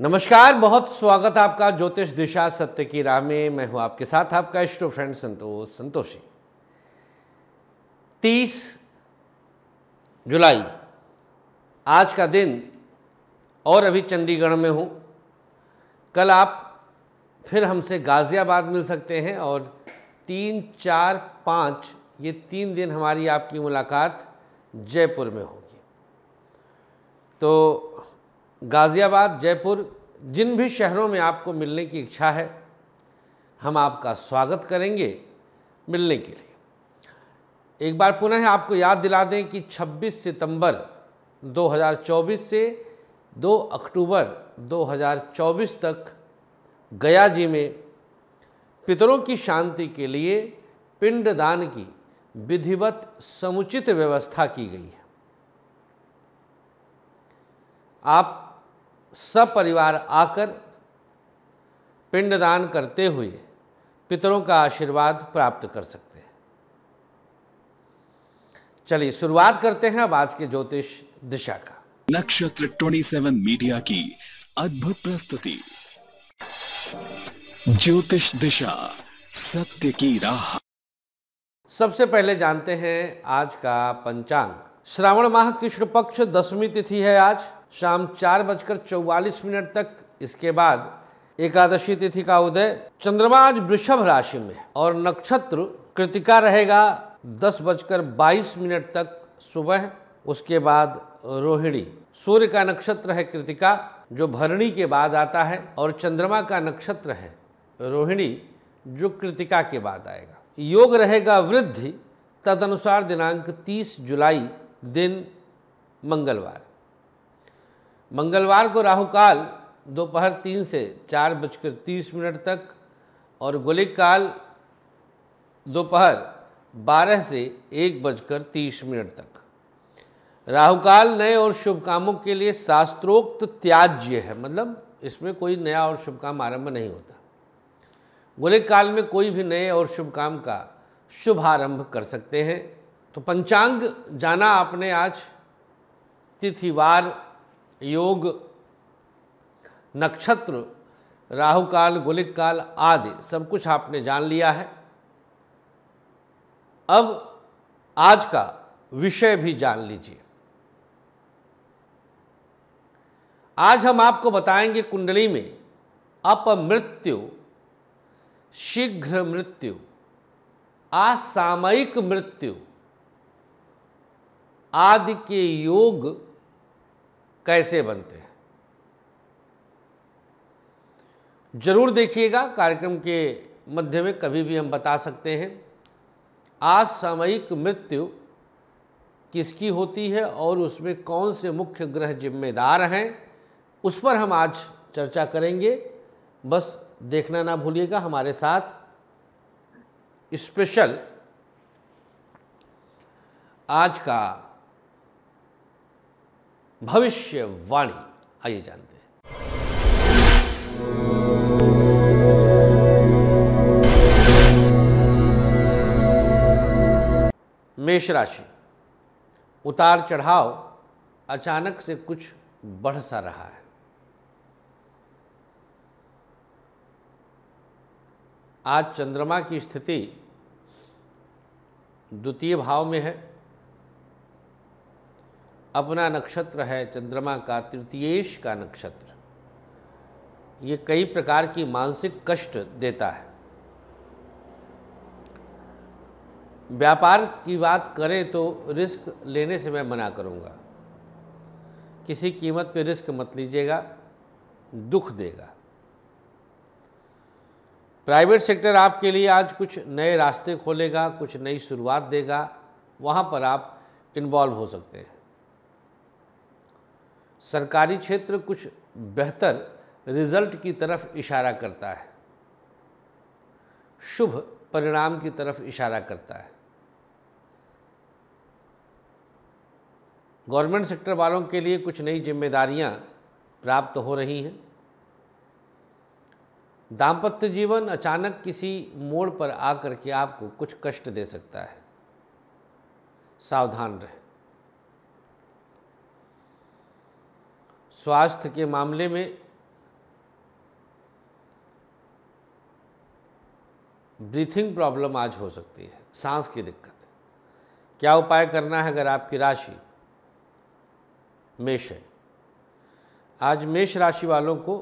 नमस्कार बहुत स्वागत आपका ज्योतिष दिशा सत्य की राह में मैं हूं आपके साथ आपका इष्ट फ्रेंड संतोष संतोषी तीस जुलाई आज का दिन और अभी चंडीगढ़ में हूं कल आप फिर हमसे गाज़ियाबाद मिल सकते हैं और तीन चार पाँच ये तीन दिन हमारी आपकी मुलाकात जयपुर में होगी तो गाज़ियाबाद जयपुर जिन भी शहरों में आपको मिलने की इच्छा है हम आपका स्वागत करेंगे मिलने के लिए एक बार पुनः आपको याद दिला दें कि 26 सितंबर 2024 से 2 अक्टूबर 2024 तक गया जी में पितरों की शांति के लिए पिंडदान की विधिवत समुचित व्यवस्था की गई है आप सब परिवार आकर पिंडदान करते हुए पितरों का आशीर्वाद प्राप्त कर सकते हैं चलिए शुरुआत करते हैं अब आज के ज्योतिष दिशा का नक्षत्र 27 मीडिया की अद्भुत प्रस्तुति ज्योतिष दिशा सत्य की राह सबसे पहले जानते हैं आज का पंचांग श्रावण माह कृष्ण पक्ष दसवीं तिथि है आज शाम चार बजकर चौवालीस मिनट तक इसके बाद एकादशी तिथि का उदय चंद्रमा आज वृषभ राशि में और नक्षत्र कृतिका रहेगा दस बजकर बाईस मिनट तक सुबह उसके बाद रोहिणी सूर्य का नक्षत्र है कृतिका जो भरणी के बाद आता है और चंद्रमा का नक्षत्र है रोहिणी जो कृतिका के बाद आएगा योग रहेगा वृद्धि तदनुसार दिनांक 30 जुलाई दिन मंगलवार मंगलवार को राहुकाल दोपहर तीन से चार बजकर तीस मिनट तक और गोलिक काल दोपहर बारह से एक बजकर तीस मिनट तक राहुकाल नए और शुभ कामों के लिए शास्त्रोक्त त्याज्य है मतलब इसमें कोई नया और शुभ काम आरंभ नहीं होता गोलिक काल में कोई भी नए और शुभ काम का शुभ आरंभ कर सकते हैं तो पंचांग जाना आपने आज तिथिवार योग नक्षत्र राहु काल गोलिक काल आदि सब कुछ आपने जान लिया है अब आज का विषय भी जान लीजिए आज हम आपको बताएंगे कुंडली में अपमृत्यु शीघ्र मृत्यु असामयिक मृत्यु आदि के योग कैसे बनते हैं जरूर देखिएगा कार्यक्रम के मध्य में कभी भी हम बता सकते हैं असामयिक मृत्यु किसकी होती है और उसमें कौन से मुख्य ग्रह जिम्मेदार हैं उस पर हम आज चर्चा करेंगे बस देखना ना भूलिएगा हमारे साथ स्पेशल आज का भविष्यवाणी आइए जानते हैं मेष राशि उतार चढ़ाव अचानक से कुछ बढ़ सा रहा है आज चंद्रमा की स्थिति द्वितीय भाव में है अपना नक्षत्र है चंद्रमा का तृतीयेश का नक्षत्र ये कई प्रकार की मानसिक कष्ट देता है व्यापार की बात करें तो रिस्क लेने से मैं मना करूंगा किसी कीमत पे रिस्क मत लीजिएगा दुख देगा प्राइवेट सेक्टर आपके लिए आज कुछ नए रास्ते खोलेगा कुछ नई शुरुआत देगा वहाँ पर आप इन्वॉल्व हो सकते हैं सरकारी क्षेत्र कुछ बेहतर रिजल्ट की तरफ इशारा करता है शुभ परिणाम की तरफ इशारा करता है गवर्नमेंट सेक्टर वालों के लिए कुछ नई जिम्मेदारियां प्राप्त हो रही हैं दाम्पत्य जीवन अचानक किसी मोड़ पर आकर के आपको कुछ कष्ट दे सकता है सावधान रहें स्वास्थ्य के मामले में ब्रीथिंग प्रॉब्लम आज हो सकती है सांस की दिक्कत क्या उपाय करना है अगर आपकी राशि मेष है आज मेष राशि वालों को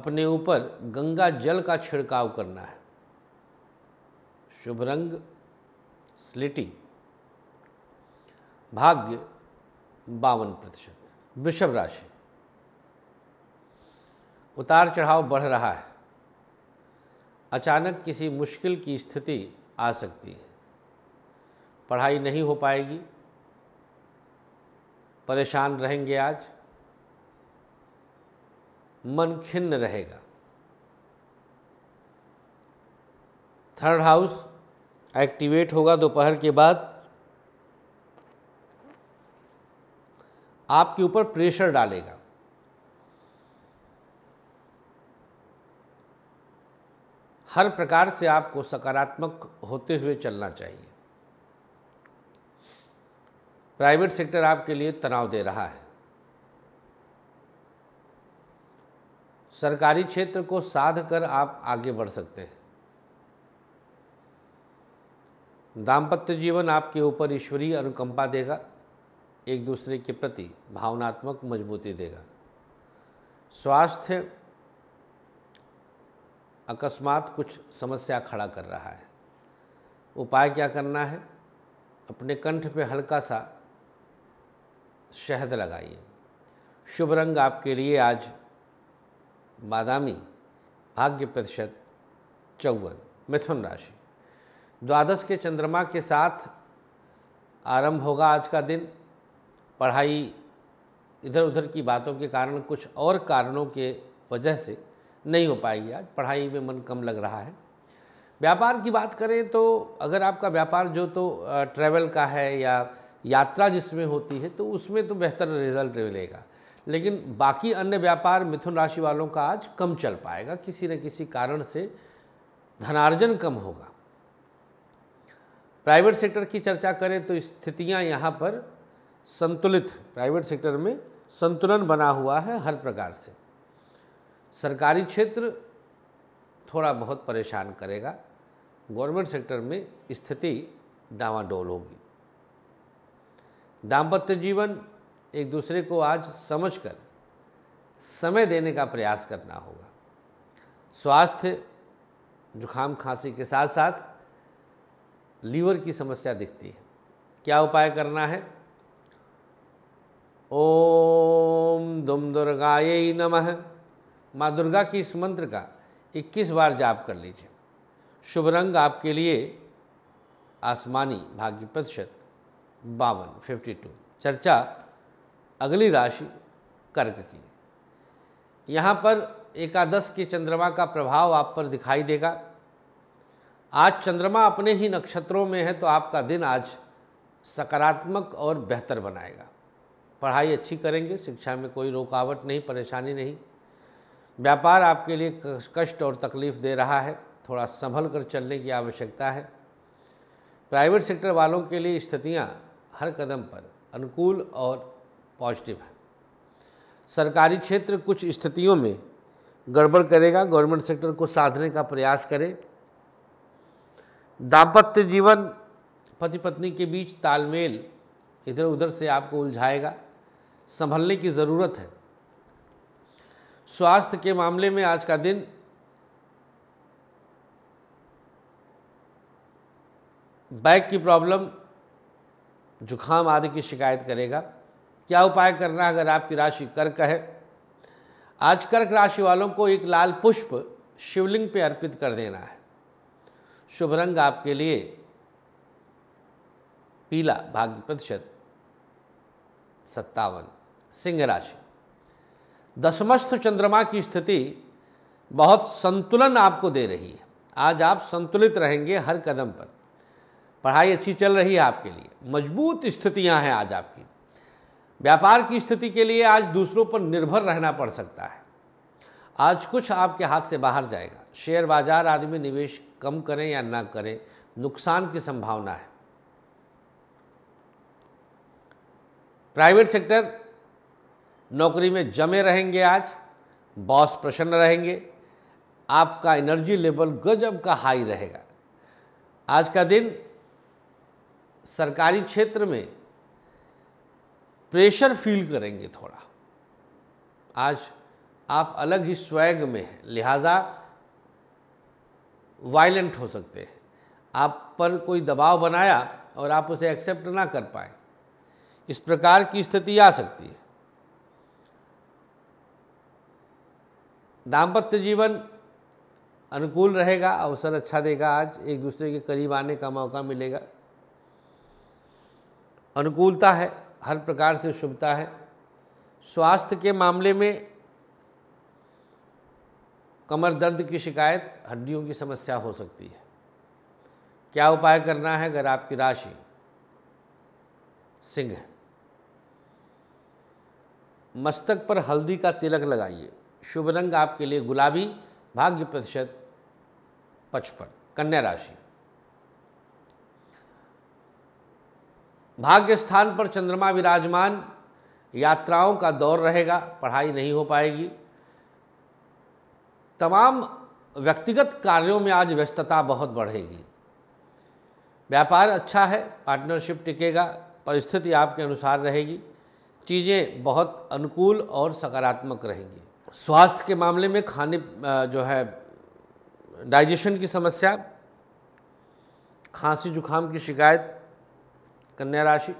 अपने ऊपर गंगा जल का छिड़काव करना है शुभ रंग स्लिटी भाग्य बावन प्रतिशत वृषभ राशि उतार चढ़ाव बढ़ रहा है अचानक किसी मुश्किल की स्थिति आ सकती है पढ़ाई नहीं हो पाएगी परेशान रहेंगे आज मन खिन्न रहेगा थर्ड हाउस एक्टिवेट होगा दोपहर के बाद आपके ऊपर प्रेशर डालेगा हर प्रकार से आपको सकारात्मक होते हुए चलना चाहिए प्राइवेट सेक्टर आपके लिए तनाव दे रहा है सरकारी क्षेत्र को साध कर आप आगे बढ़ सकते हैं दाम्पत्य जीवन आपके ऊपर ईश्वरीय अनुकंपा देगा एक दूसरे के प्रति भावनात्मक मजबूती देगा स्वास्थ्य अकस्मात कुछ समस्या खड़ा कर रहा है उपाय क्या करना है अपने कंठ पे हल्का सा शहद लगाइए शुभ रंग आपके लिए आज बादामी भाग्य प्रतिशत चौवन मिथुन राशि द्वादश के चंद्रमा के साथ आरंभ होगा आज का दिन पढ़ाई इधर उधर की बातों के कारण कुछ और कारणों के वजह से नहीं हो पाएगी आज पढ़ाई में मन कम लग रहा है व्यापार की बात करें तो अगर आपका व्यापार जो तो ट्रैवल का है या यात्रा जिसमें होती है तो उसमें तो बेहतर रिजल्ट मिलेगा लेकिन बाकी अन्य व्यापार मिथुन राशि वालों का आज कम चल पाएगा किसी न किसी कारण से धनार्जन कम होगा प्राइवेट सेक्टर की चर्चा करें तो स्थितियां यहाँ पर संतुलित प्राइवेट सेक्टर में संतुलन बना हुआ है हर प्रकार से सरकारी क्षेत्र थोड़ा बहुत परेशान करेगा गवर्नमेंट सेक्टर में स्थिति डावाडोल होगी दाम्पत्य जीवन एक दूसरे को आज समझकर समय देने का प्रयास करना होगा स्वास्थ्य जुखाम खांसी के साथ साथ लीवर की समस्या दिखती है क्या उपाय करना है ओम दुम दुर्गाय नम माँ दुर्गा की इस मंत्र का 21 बार जाप कर लीजिए शुभ रंग आपके लिए आसमानी भाग्य प्रतिशत बावन फिफ्टी टू चर्चा अगली राशि कर्क की यहाँ पर एकादश के चंद्रमा का प्रभाव आप पर दिखाई देगा आज चंद्रमा अपने ही नक्षत्रों में है तो आपका दिन आज सकारात्मक और बेहतर बनाएगा पढ़ाई अच्छी करेंगे शिक्षा में कोई रुकावट नहीं परेशानी नहीं व्यापार आपके लिए कष्ट और तकलीफ़ दे रहा है थोड़ा संभल कर चलने की आवश्यकता है प्राइवेट सेक्टर वालों के लिए स्थितियाँ हर कदम पर अनुकूल और पॉजिटिव है सरकारी क्षेत्र कुछ स्थितियों में गड़बड़ करेगा गवर्नमेंट सेक्टर को साधने का प्रयास करें दाम्पत्य जीवन पति पत्नी के बीच तालमेल इधर उधर से आपको उलझाएगा संभलने की ज़रूरत है स्वास्थ्य के मामले में आज का दिन बैक की प्रॉब्लम जुखाम आदि की शिकायत करेगा क्या उपाय करना अगर आपकी राशि कर्क है आज कर्क राशि वालों को एक लाल पुष्प शिवलिंग पे अर्पित कर देना है शुभ रंग आपके लिए पीला भाग्य प्रतिशत सत्तावन सिंह राशि दशमस्थ चंद्रमा की स्थिति बहुत संतुलन आपको दे रही है आज आप संतुलित रहेंगे हर कदम पर पढ़ाई अच्छी चल रही है आपके लिए मजबूत स्थितियां हैं आज आपकी व्यापार की स्थिति के लिए आज दूसरों पर निर्भर रहना पड़ सकता है आज कुछ आपके हाथ से बाहर जाएगा शेयर बाजार आदि में निवेश कम करें या ना करें नुकसान की संभावना है प्राइवेट सेक्टर नौकरी में जमे रहेंगे आज बॉस प्रसन्न रहेंगे आपका एनर्जी लेवल गजब का हाई रहेगा आज का दिन सरकारी क्षेत्र में प्रेशर फील करेंगे थोड़ा आज आप अलग ही स्वैग में हैं लिहाजा वायलेंट हो सकते हैं आप पर कोई दबाव बनाया और आप उसे एक्सेप्ट ना कर पाए इस प्रकार की स्थिति आ सकती है दाम्पत्य जीवन अनुकूल रहेगा अवसर अच्छा देगा आज एक दूसरे के करीब आने का मौका मिलेगा अनुकूलता है हर प्रकार से शुभता है स्वास्थ्य के मामले में कमर दर्द की शिकायत हड्डियों की समस्या हो सकती है क्या उपाय करना है अगर आपकी राशि सिंह है मस्तक पर हल्दी का तिलक लगाइए शुभ रंग आपके लिए गुलाबी भाग्य प्रतिशत पचपन कन्या राशि भाग्य स्थान पर चंद्रमा विराजमान यात्राओं का दौर रहेगा पढ़ाई नहीं हो पाएगी तमाम व्यक्तिगत कार्यों में आज व्यस्तता बहुत बढ़ेगी व्यापार अच्छा है पार्टनरशिप टिकेगा परिस्थिति आपके अनुसार रहेगी चीज़ें बहुत अनुकूल और सकारात्मक रहेंगी स्वास्थ्य के मामले में खाने जो है डाइजेशन की समस्या खांसी जुखाम की शिकायत कन्या राशि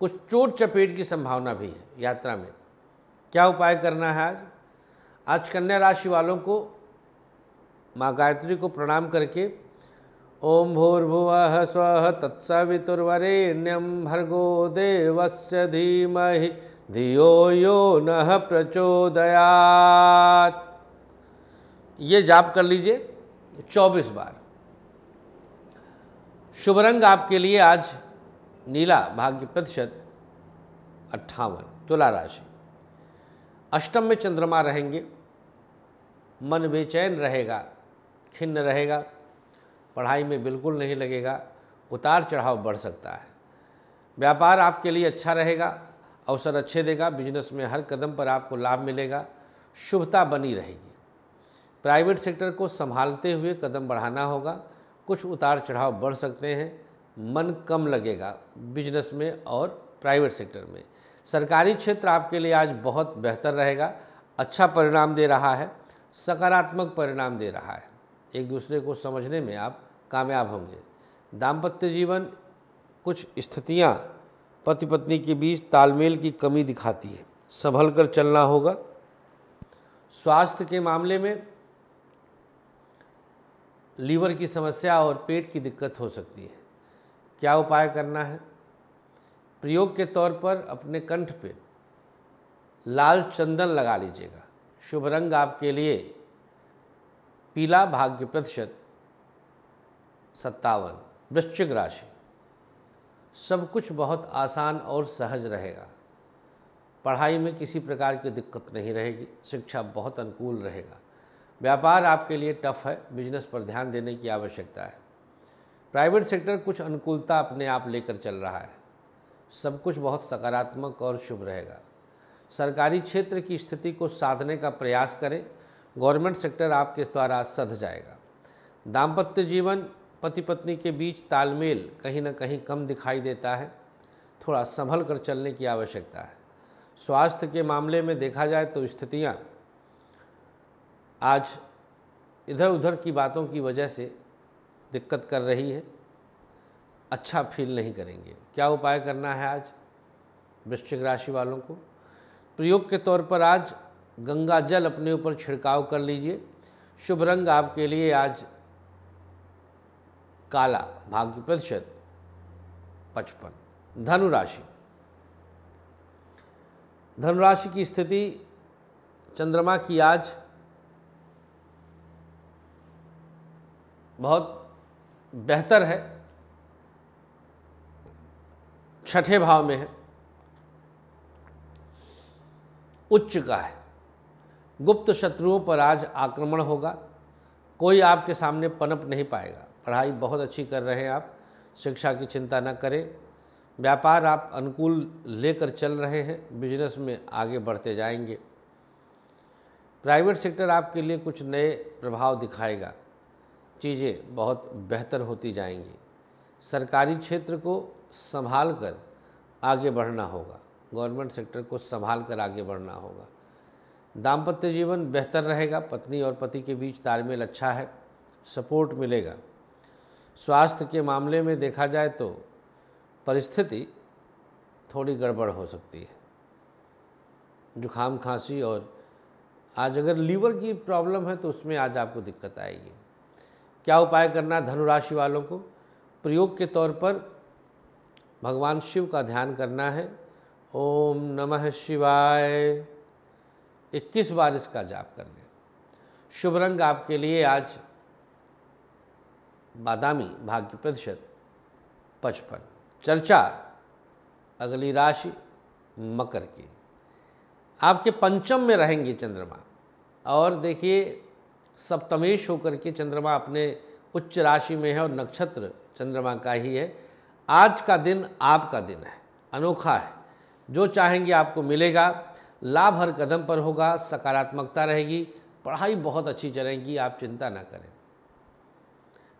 कुछ चोट चपेट की संभावना भी है यात्रा में क्या उपाय करना है आज आज कन्या राशि वालों को माँ गायत्री को प्रणाम करके ओम भूर्भुव स्व तत्सवितुर्वरेण्यम भर्गो देवस्य धीमहि धियो यो न प्रचोदयात ये जाप कर लीजिए 24 बार शुभ रंग आपके लिए आज नीला भाग्य प्रतिशत अट्ठावन तुला राशि अष्टम में चंद्रमा रहेंगे मन बेचैन रहेगा खिन्न रहेगा पढ़ाई में बिल्कुल नहीं लगेगा उतार चढ़ाव बढ़ सकता है व्यापार आपके लिए अच्छा रहेगा अवसर अच्छे देगा बिजनेस में हर कदम पर आपको लाभ मिलेगा शुभता बनी रहेगी प्राइवेट सेक्टर को संभालते हुए कदम बढ़ाना होगा कुछ उतार चढ़ाव बढ़ सकते हैं मन कम लगेगा बिजनेस में और प्राइवेट सेक्टर में सरकारी क्षेत्र आपके लिए आज बहुत बेहतर रहेगा अच्छा परिणाम दे रहा है सकारात्मक परिणाम दे रहा है एक दूसरे को समझने में आप कामयाब होंगे दाम्पत्य जीवन कुछ स्थितियाँ पति पत्नी के बीच तालमेल की कमी दिखाती है संभल कर चलना होगा स्वास्थ्य के मामले में लीवर की समस्या और पेट की दिक्कत हो सकती है क्या उपाय करना है प्रयोग के तौर पर अपने कंठ पे लाल चंदन लगा लीजिएगा शुभ रंग आपके लिए पीला भाग्य प्रतिशत सत्तावन वृश्चिक राशि सब कुछ बहुत आसान और सहज रहेगा पढ़ाई में किसी प्रकार की दिक्कत नहीं रहेगी शिक्षा बहुत अनुकूल रहेगा व्यापार आपके लिए टफ है बिजनेस पर ध्यान देने की आवश्यकता है प्राइवेट सेक्टर कुछ अनुकूलता अपने आप लेकर चल रहा है सब कुछ बहुत सकारात्मक और शुभ रहेगा सरकारी क्षेत्र की स्थिति को साधने का प्रयास करें गवर्नमेंट सेक्टर आपके द्वारा सध जाएगा दाम्पत्य जीवन पति पत्नी के बीच तालमेल कहीं ना कहीं कम दिखाई देता है थोड़ा संभल कर चलने की आवश्यकता है स्वास्थ्य के मामले में देखा जाए तो स्थितियाँ आज इधर उधर की बातों की वजह से दिक्कत कर रही है अच्छा फील नहीं करेंगे क्या उपाय करना है आज वृश्चिक राशि वालों को प्रयोग के तौर पर आज गंगा जल अपने ऊपर छिड़काव कर लीजिए शुभ रंग आपके लिए आज काला भाग्य प्रतिशत पचपन धनुराशि धनुराशि की स्थिति चंद्रमा की आज बहुत बेहतर है छठे भाव में है उच्च का है गुप्त शत्रुओं पर आज आक्रमण होगा कोई आपके सामने पनप नहीं पाएगा पढ़ाई बहुत अच्छी कर रहे हैं आप शिक्षा की चिंता न करें व्यापार आप अनुकूल लेकर चल रहे हैं बिजनेस में आगे बढ़ते जाएंगे प्राइवेट सेक्टर आपके लिए कुछ नए प्रभाव दिखाएगा चीज़ें बहुत बेहतर होती जाएंगी सरकारी क्षेत्र को संभाल कर आगे बढ़ना होगा गवर्नमेंट सेक्टर को संभाल कर आगे बढ़ना होगा दाम्पत्य जीवन बेहतर रहेगा पत्नी और पति के बीच तालमेल अच्छा है सपोर्ट मिलेगा स्वास्थ्य के मामले में देखा जाए तो परिस्थिति थोड़ी गड़बड़ हो सकती है जुखाम खांसी और आज अगर लीवर की प्रॉब्लम है तो उसमें आज आपको दिक्कत आएगी क्या उपाय करना धनुराशि वालों को प्रयोग के तौर पर भगवान शिव का ध्यान करना है ओम नमः शिवाय 21 बार इसका जाप कर लें शुभ रंग आपके लिए आज बादामी भाग्य प्रतिशत पचपन चर्चा अगली राशि मकर की आपके पंचम में रहेंगे चंद्रमा और देखिए सप्तमेश होकर के चंद्रमा अपने उच्च राशि में है और नक्षत्र चंद्रमा का ही है आज का दिन आपका दिन है अनोखा है जो चाहेंगे आपको मिलेगा लाभ हर कदम पर होगा सकारात्मकता रहेगी पढ़ाई बहुत अच्छी चलेगी आप चिंता ना करें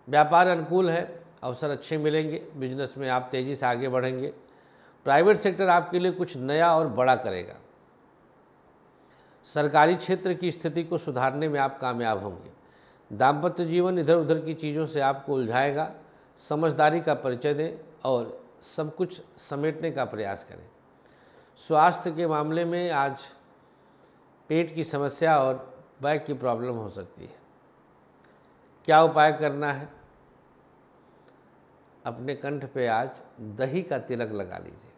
व्यापार अनुकूल है अवसर अच्छे मिलेंगे बिजनेस में आप तेज़ी से आगे बढ़ेंगे प्राइवेट सेक्टर आपके लिए कुछ नया और बड़ा करेगा सरकारी क्षेत्र की स्थिति को सुधारने में आप कामयाब होंगे दाम्पत्य जीवन इधर उधर की चीज़ों से आपको उलझाएगा समझदारी का परिचय दें और सब कुछ समेटने का प्रयास करें स्वास्थ्य के मामले में आज पेट की समस्या और बैक की प्रॉब्लम हो सकती है क्या उपाय करना है अपने कंठ पे आज दही का तिलक लगा लीजिए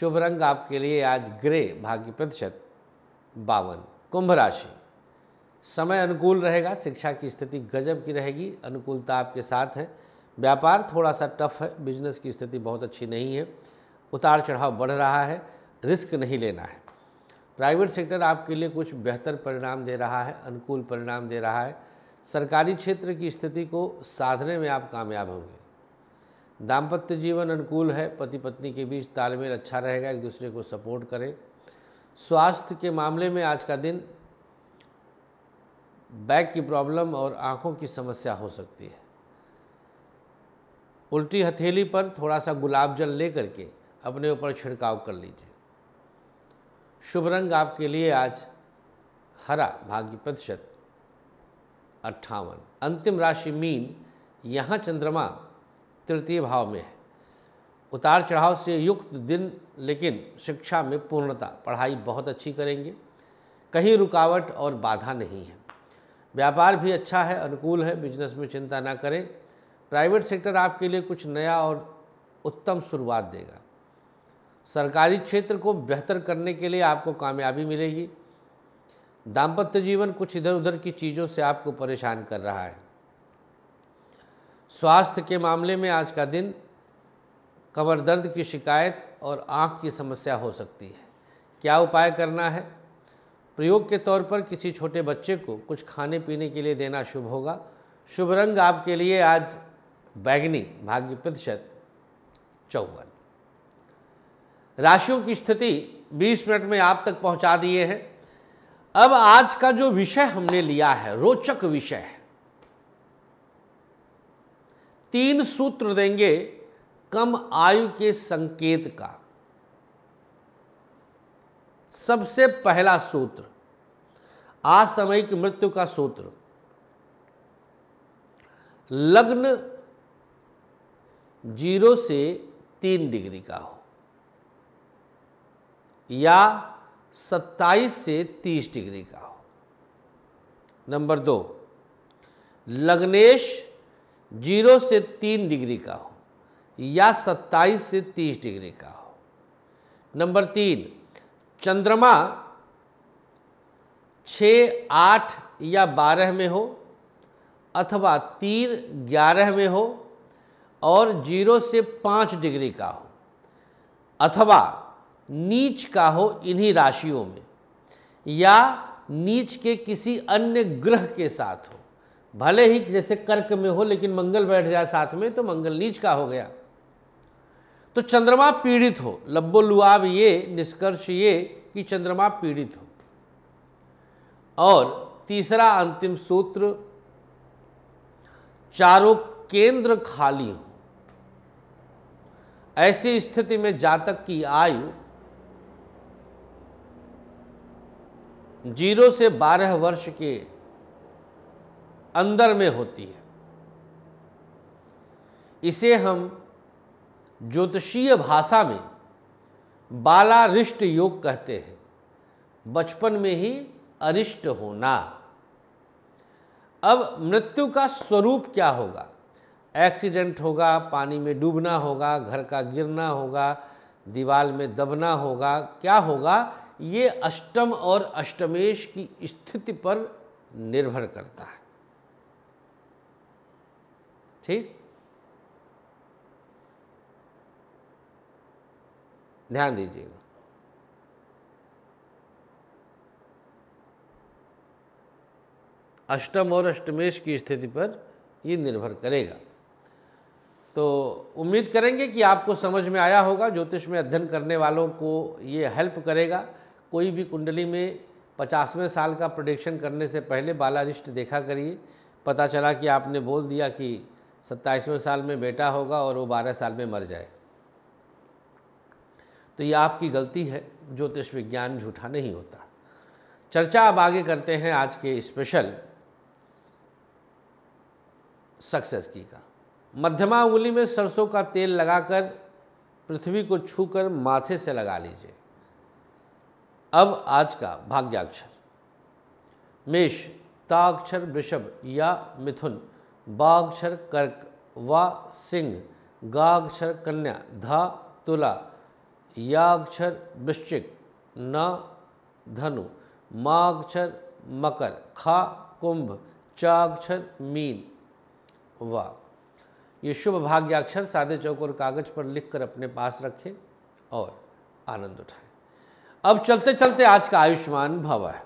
शुभ रंग आपके लिए आज ग्रे भाग्य प्रतिशत बावन कुंभ राशि समय अनुकूल रहेगा शिक्षा की स्थिति गजब की रहेगी अनुकूलता आपके साथ है व्यापार थोड़ा सा टफ है बिजनेस की स्थिति बहुत अच्छी नहीं है उतार चढ़ाव बढ़ रहा है रिस्क नहीं लेना है प्राइवेट सेक्टर आपके लिए कुछ बेहतर परिणाम दे रहा है अनुकूल परिणाम दे रहा है सरकारी क्षेत्र की स्थिति को साधने में आप कामयाब होंगे दाम्पत्य जीवन अनुकूल है पति पत्नी के बीच तालमेल अच्छा रहेगा एक दूसरे को सपोर्ट करें स्वास्थ्य के मामले में आज का दिन बैक की प्रॉब्लम और आँखों की समस्या हो सकती है उल्टी हथेली पर थोड़ा सा गुलाब जल ले करके अपने ऊपर छिड़काव कर लीजिए शुभ रंग आपके लिए आज हरा भाग्य प्रतिशत अट्ठावन अंतिम राशि मीन यहाँ चंद्रमा तृतीय भाव में है उतार चढ़ाव से युक्त दिन लेकिन शिक्षा में पूर्णता पढ़ाई बहुत अच्छी करेंगे कहीं रुकावट और बाधा नहीं है व्यापार भी अच्छा है अनुकूल है बिजनेस में चिंता ना करें प्राइवेट सेक्टर आपके लिए कुछ नया और उत्तम शुरुआत देगा सरकारी क्षेत्र को बेहतर करने के लिए आपको कामयाबी मिलेगी दाम्पत्य जीवन कुछ इधर उधर की चीज़ों से आपको परेशान कर रहा है स्वास्थ्य के मामले में आज का दिन कमर दर्द की शिकायत और आँख की समस्या हो सकती है क्या उपाय करना है प्रयोग के तौर पर किसी छोटे बच्चे को कुछ खाने पीने के लिए देना शुभ होगा शुभ रंग आपके लिए आज बैगनी भाग्य प्रतिशत चौवन राशियों की स्थिति 20 मिनट में आप तक पहुंचा दिए हैं अब आज का जो विषय हमने लिया है रोचक विषय है तीन सूत्र देंगे कम आयु के संकेत का सबसे पहला सूत्र आसमयिक मृत्यु का सूत्र लग्न जीरो से तीन डिग्री का हो या 27 से 30 डिग्री का हो नंबर दो लग्नेश जीरो से तीन डिग्री का हो या 27 से 30 डिग्री का हो नंबर तीन चंद्रमा छ आठ या बारह में हो अथवा तीन ग्यारह में हो और जीरो से पाँच डिग्री का हो अथवा नीच का हो इन्हीं राशियों में या नीच के किसी अन्य ग्रह के साथ हो भले ही जैसे कर्क में हो लेकिन मंगल बैठ जाए साथ में तो मंगल नीच का हो गया तो चंद्रमा पीड़ित हो लब्बो लुआब ये निष्कर्ष ये कि चंद्रमा पीड़ित हो और तीसरा अंतिम सूत्र चारों केंद्र खाली हो ऐसी स्थिति में जातक की आयु जीरो से बारह वर्ष के अंदर में होती है इसे हम ज्योतिषीय भाषा में बाला रिष्ट योग कहते हैं बचपन में ही अरिष्ट होना अब मृत्यु का स्वरूप क्या होगा एक्सीडेंट होगा पानी में डूबना होगा घर का गिरना होगा दीवाल में दबना होगा क्या होगा ये अष्टम और अष्टमेश की स्थिति पर निर्भर करता है ठीक ध्यान दीजिएगा अष्टम और अष्टमेश की स्थिति पर ये निर्भर करेगा तो उम्मीद करेंगे कि आपको समझ में आया होगा ज्योतिष में अध्ययन करने वालों को ये हेल्प करेगा कोई भी कुंडली में पचासवें साल का प्रोडिक्शन करने से पहले बालारिष्ट देखा करिए पता चला कि आपने बोल दिया कि सत्ताईसवें साल में बेटा होगा और वो बारह साल में मर जाए तो ये आपकी गलती है ज्योतिष विज्ञान झूठा नहीं होता चर्चा अब आगे करते हैं आज के स्पेशल सक्सेस की का मध्यमा उंगली में सरसों का तेल लगाकर पृथ्वी को छूकर माथे से लगा लीजिए अब आज का भाग्याक्षर मेष ताक्षर वृषभ या मिथुन बाक्षर कर्क व सिंह गाक्षर कन्या धा तुला याक्षर वृश्चिक न धनु माक्षर मकर खा कुंभ चाक्षर मीन व ये शुभ भाग्याक्षर सादे चौकोर कागज पर लिखकर अपने पास रखें और आनंद उठाएं अब चलते चलते आज का आयुष्मान भव है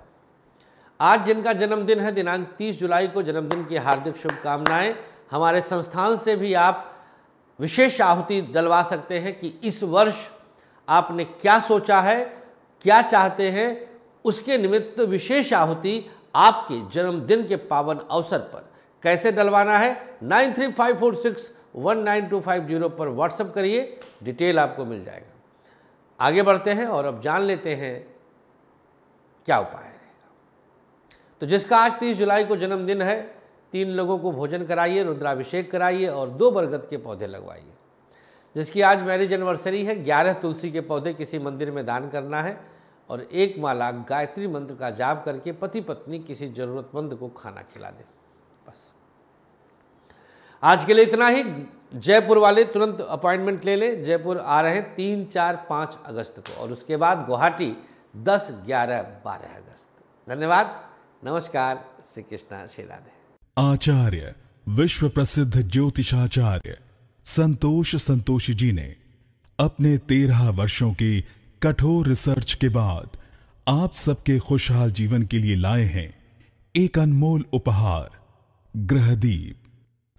आज जिनका जन्मदिन है दिनांक 30 जुलाई को जन्मदिन की हार्दिक शुभकामनाएं हमारे संस्थान से भी आप विशेष आहुति डलवा सकते हैं कि इस वर्ष आपने क्या सोचा है क्या चाहते हैं उसके निमित्त विशेष आहुति आपके जन्मदिन के पावन अवसर पर कैसे डलवाना है nine three five four six one nine two five zero पर व्हाट्सएप करिए डिटेल आपको मिल जाएगा आगे बढ़ते हैं और अब जान लेते हैं क्या उपाय रहेगा तो जिसका आज तीस जुलाई को जन्मदिन है तीन लोगों को भोजन कराइए रुद्राभिषेक कराइए और दो बरगद के पौधे लगवाइए जिसकी आज मैरिज एनिवर्सरी है ग्यारह तुलसी के पौधे किसी मंदिर में दान करना है और एक माला गायत्री मंत्र का जाप करके पति पत्नी किसी ज़रूरतमंद को खाना खिला दें बस आज के लिए इतना ही जयपुर वाले तुरंत अपॉइंटमेंट ले लें जयपुर आ रहे हैं तीन चार पाँच अगस्त को और उसके बाद गुवाहाटी दस ग्यारह बारह अगस्त धन्यवाद नमस्कार श्री कृष्णा दे आचार्य विश्व प्रसिद्ध ज्योतिषाचार्य संतोष संतोषी जी ने अपने तेरह वर्षों की कठोर रिसर्च के बाद आप सबके खुशहाल जीवन के लिए लाए हैं एक अनमोल उपहार ग्रहदीप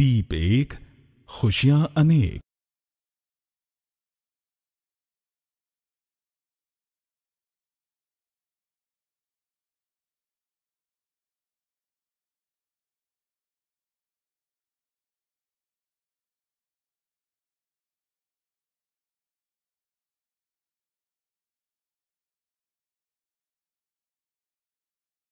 दीप एक खुशियां अनेक